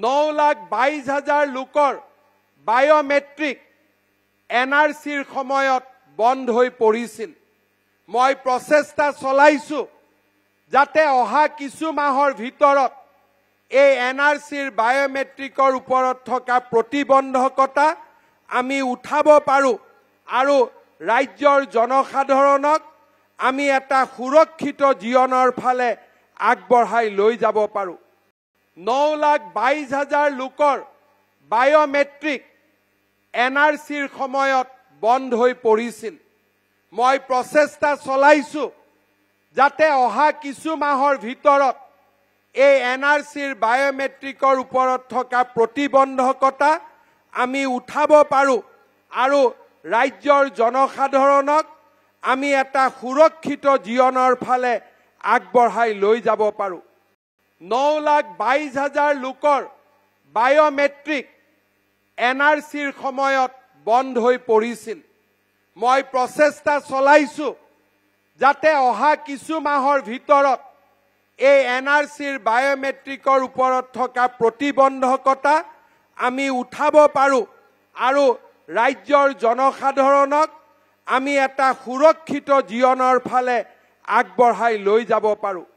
ন লাখ বাইছ হাজাৰ লোকৰ বায়'মেট্ৰিক এন আৰ চিৰ সময়ত বন্ধ হৈ পৰিছিল মই প্ৰচেষ্টা চলাইছো যাতে অহা কিছু মাহৰ ভিতৰত এই এন আৰ চিৰ বায়'মেট্ৰিকৰ ওপৰত থকা প্ৰতিবন্ধকতা আমি উঠাব পাৰোঁ আৰু ৰাজ্যৰ জনসাধাৰণক আমি এটা সুৰক্ষিত জীৱনৰ ফালে আগবঢ়াই লৈ যাব পাৰোঁ ন লাখ বাইছ হাজাৰ লোকৰ বায়'মেট্ৰিক এন আৰ চিৰ সময়ত বন্ধ হৈ পৰিছিল মই প্ৰচেষ্টা চলাইছোঁ যাতে অহা কিছু মাহৰ ভিতৰত এই এন আৰ চিৰ বায়'মেট্ৰিকৰ ওপৰত থকা প্ৰতিবন্ধকতা আমি উঠাব পাৰোঁ আৰু ৰাজ্যৰ জনসাধাৰণক আমি এটা সুৰক্ষিত জীৱনৰ ফালে আগবঢ়াই লৈ যাব পাৰোঁ ন লাখ বাইশ হাজার লোকর বায়োমেট্রিক এনআরসির সময়ত বন্ধ হয়ে পড়ছিল মই প্রচেষ্টা চলাইছো যাতে অহা কিছু মাহর ভিতর এই এন এনআরসির বায়োমেট্রিকর উপর থাকা প্রতিবন্ধকতা আমি উঠাব পাৰো আৰু ৰাজ্যৰ জনসাধাৰণক আমি এটা সুৰক্ষিত জীৱনৰ ফালে আগবাই লৈ যাব পাৰোঁ